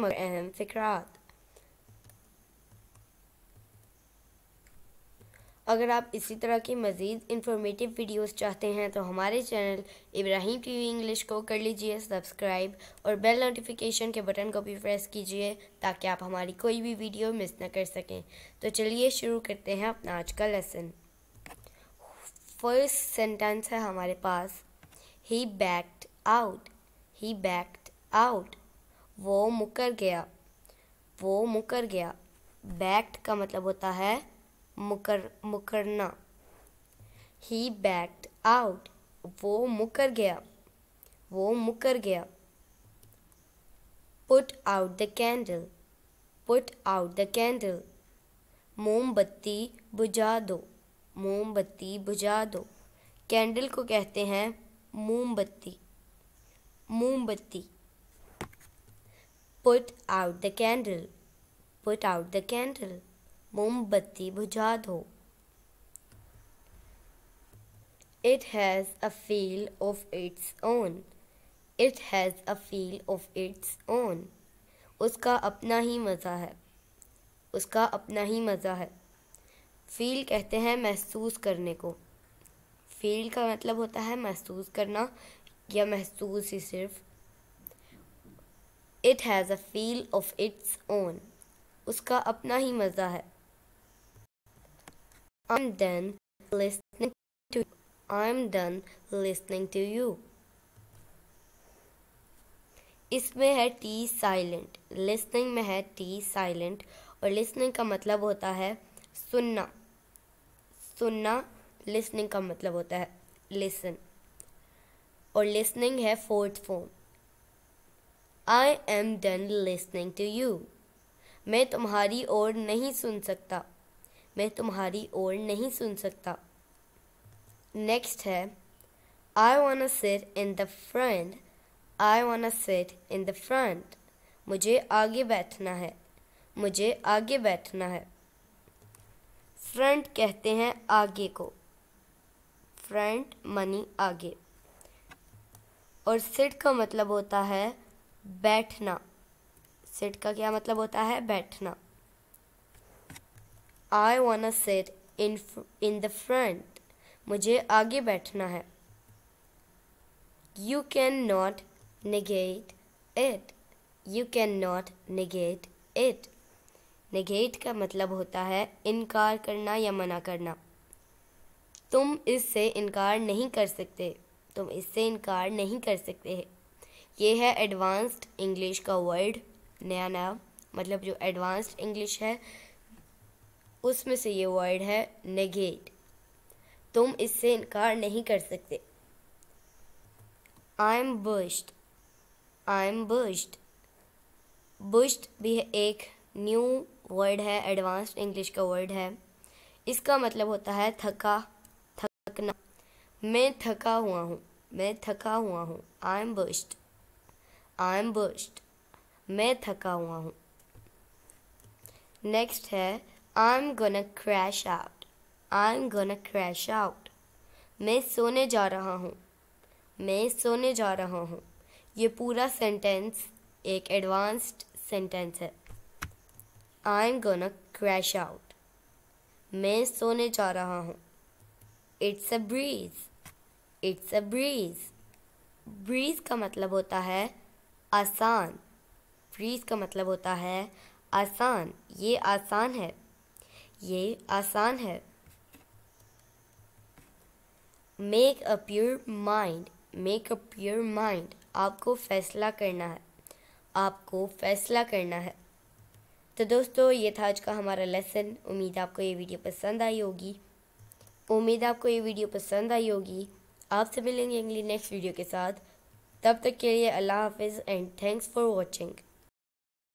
crowd. अगर आप इसी तरह की मज़ीद इंफॉर्मेटिव वीडियोस चाहते हैं तो हमारे चैनल इब्राहिम टीवी इंग्लिश को कर लीजिए सब्सक्राइब और बेल नोटिफिकेशन के बटन को भी प्रेस कीजिए ताकि आप हमारी कोई भी वीडियो मिस ना कर सकें तो चलिए शुरू करते हैं अपना आज का लेसन फर्स्ट सेंटेंस है हमारे पास ही बैक्ड आउट ही बैक्ड आउट वो मुकर गया वो मुकर गया बैक्ट का मतलब होता है मुकर मुकरना ही बैक्ट आउट वो मुकर गया वो मुकर गया put out the candle put out the candle मोमबत्ती बुझा दो मोमबत्ती बुझा दो कैंडल को कहते हैं मोमबत्ती मोमबत्ती put out the candle put out the candle मोमबत्ती बुझा दो it has a feel of its own it has a feel of its own उसका अपना ही मज़ा है उसका अपना ही मज़ा है फ़ील कहते हैं महसूस करने को फ़ील का मतलब होता है महसूस करना या महसूस ही सिर्फ it has a feel of its own उसका अपना ही मज़ा है I am done listening to I am done listening to you इसमें है टी साइलेंट लिसनिंग में है टी साइलेंट और लिसनिंग का मतलब होता है सुनना सुनना लिसनिंग का मतलब होता है लिसन और लिसनिंग है fourth form I am done listening to you मैं तुम्हारी ओर नहीं सुन सकता मैं तुम्हारी ओर नहीं सुन सकता नेक्स्ट है I want sit in the front I want sit in the front मुझे आगे बैठना है मुझे आगे बैठना है फ्रंट कहते हैं आगे को फ्रंट मनी आगे और सिट का मतलब होता है बैठना सिट का क्या मतलब होता है बैठना I want sit in in the front मुझे आगे बैठना है you can not negate it you can not negate it negate का मतलब होता है इनकार करना या मना करना तुम इससे इनकार नहीं कर सकते तुम इससे इनकार नहीं कर सकते ये है एडवांस्ड इंग्लिश का वर्ड नया नया मतलब जो एडवांस्ड इंग्लिश है उसमें से ये वर्ड है नेगेट तुम इससे इनकार नहीं कर सकते I am बुश्ड I am बुश्ड bushed भी एक न्यू वर्ड है एडवांस्ड इंग्लिश का वर्ड है इसका मतलब होता है थका थकना मैं थका हुआ हूँ मैं थका हुआ हूँ आई एम बुश्ड आई एम मैं थका हुआ हूँ नेक्स्ट है I am gonna crash out I am gonna crash out मैं सोने जा रहा हूँ मैं सोने जा रहा हूँ ये पूरा सेंटेंस एक एडवांस्ड सेंटेंस है I am gonna crash out मैं सोने जा रहा हूँ it's a breeze it's a breeze breeze का मतलब होता है आसान फ्रीज का मतलब होता है आसान ये आसान है ये आसान है make a pure mind make a pure mind आपको फैसला करना है आपको फैसला करना है तो दोस्तों ये था आज का हमारा लेसन उम्मीद आपको ये वीडियो पसंद आई होगी उम्मीद आपको ये वीडियो पसंद आई होगी आपसे मिलेंगे अगली नेक्स्ट वीडियो के साथ तब तक के लिए अल्लाह हाफिज़ एंड थैंक्स फॉर वॉचिंग